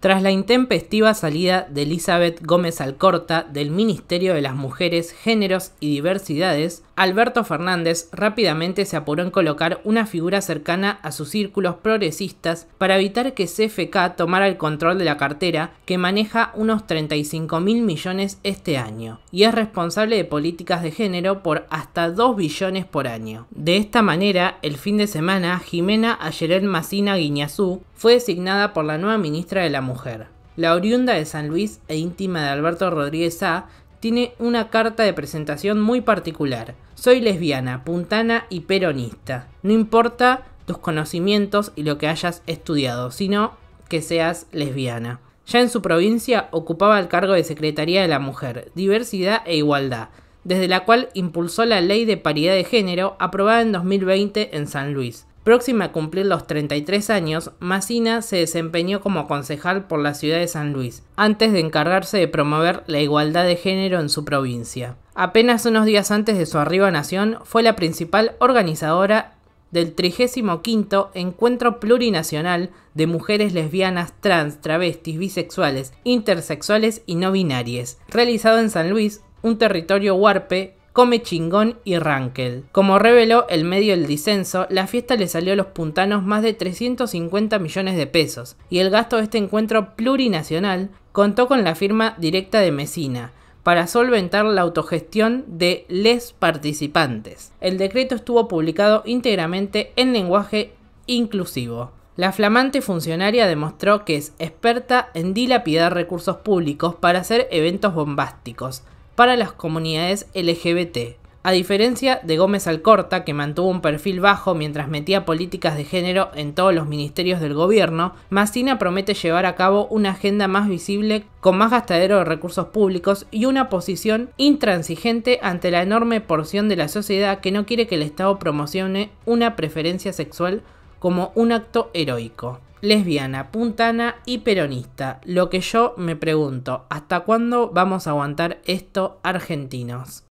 Tras la intempestiva salida de Elizabeth Gómez Alcorta del Ministerio de las Mujeres, Géneros y Diversidades, Alberto Fernández rápidamente se apuró en colocar una figura cercana a sus círculos progresistas para evitar que CFK tomara el control de la cartera que maneja unos 35 mil millones este año y es responsable de políticas de género por hasta 2 billones por año. De esta manera, el fin de semana, Jimena Ayerel Macina Guiñazú fue designada por la nueva ministra de la Mujer. La oriunda de San Luis e íntima de Alberto Rodríguez A tiene una carta de presentación muy particular. Soy lesbiana, puntana y peronista. No importa tus conocimientos y lo que hayas estudiado, sino que seas lesbiana. Ya en su provincia ocupaba el cargo de Secretaría de la Mujer, Diversidad e Igualdad, desde la cual impulsó la Ley de Paridad de Género aprobada en 2020 en San Luis, Próxima a cumplir los 33 años, Massina se desempeñó como concejal por la ciudad de San Luis, antes de encargarse de promover la igualdad de género en su provincia. Apenas unos días antes de su arribo a Nación, fue la principal organizadora del 35 Encuentro Plurinacional de Mujeres Lesbianas, Trans, Travestis, Bisexuales, Intersexuales y No Binarias, realizado en San Luis, un territorio huarpe Come Chingón y Rankel. Como reveló el medio El Disenso, la fiesta le salió a los puntanos más de 350 millones de pesos y el gasto de este encuentro plurinacional contó con la firma directa de Mesina, para solventar la autogestión de les participantes. El decreto estuvo publicado íntegramente en lenguaje inclusivo. La flamante funcionaria demostró que es experta en dilapidar recursos públicos para hacer eventos bombásticos, para las comunidades LGBT. A diferencia de Gómez Alcorta, que mantuvo un perfil bajo mientras metía políticas de género en todos los ministerios del gobierno, Massina promete llevar a cabo una agenda más visible, con más gastadero de recursos públicos y una posición intransigente ante la enorme porción de la sociedad que no quiere que el Estado promocione una preferencia sexual como un acto heroico. Lesbiana, puntana y peronista. Lo que yo me pregunto, ¿hasta cuándo vamos a aguantar esto argentinos?